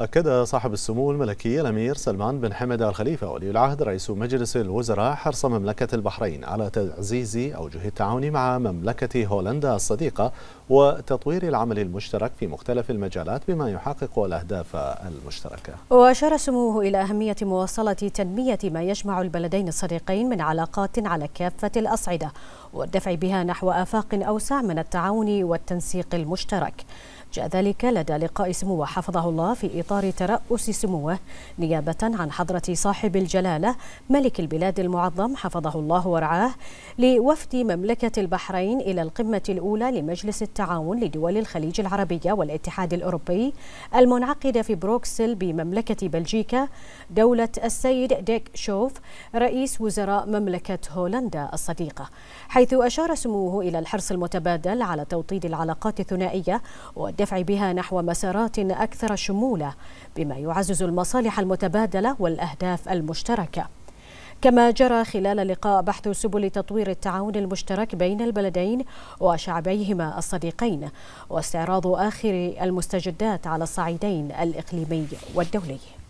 أكد صاحب السمو الملكي الأمير سلمان بن حمد الخليفة ولي العهد رئيس مجلس الوزراء حرص مملكة البحرين على تعزيز أوجه التعاون مع مملكة هولندا الصديقة وتطوير العمل المشترك في مختلف المجالات بما يحقق الأهداف المشتركة وأشار سموه إلى أهمية مواصلة تنمية ما يجمع البلدين الصديقين من علاقات على كافة الأصعدة والدفع بها نحو آفاق أوسع من التعاون والتنسيق المشترك جاء ذلك لدى لقاء سموه حفظه الله في إطار ترأس سموه نيابة عن حضرة صاحب الجلالة ملك البلاد المعظم حفظه الله ورعاه لوفد مملكة البحرين إلى القمة الأولى لمجلس التعاون لدول الخليج العربية والاتحاد الأوروبي المنعقدة في بروكسل بمملكة بلجيكا دولة السيد ديك شوف رئيس وزراء مملكة هولندا الصديقة حيث أشار سموه إلى الحرص المتبادل على توطيد العلاقات الثنائية والدفع للدفع بها نحو مسارات أكثر شمولة بما يعزز المصالح المتبادلة والأهداف المشتركة كما جرى خلال لقاء بحث سبل تطوير التعاون المشترك بين البلدين وشعبيهما الصديقين واستعراض آخر المستجدات على الصعيدين الإقليمي والدولي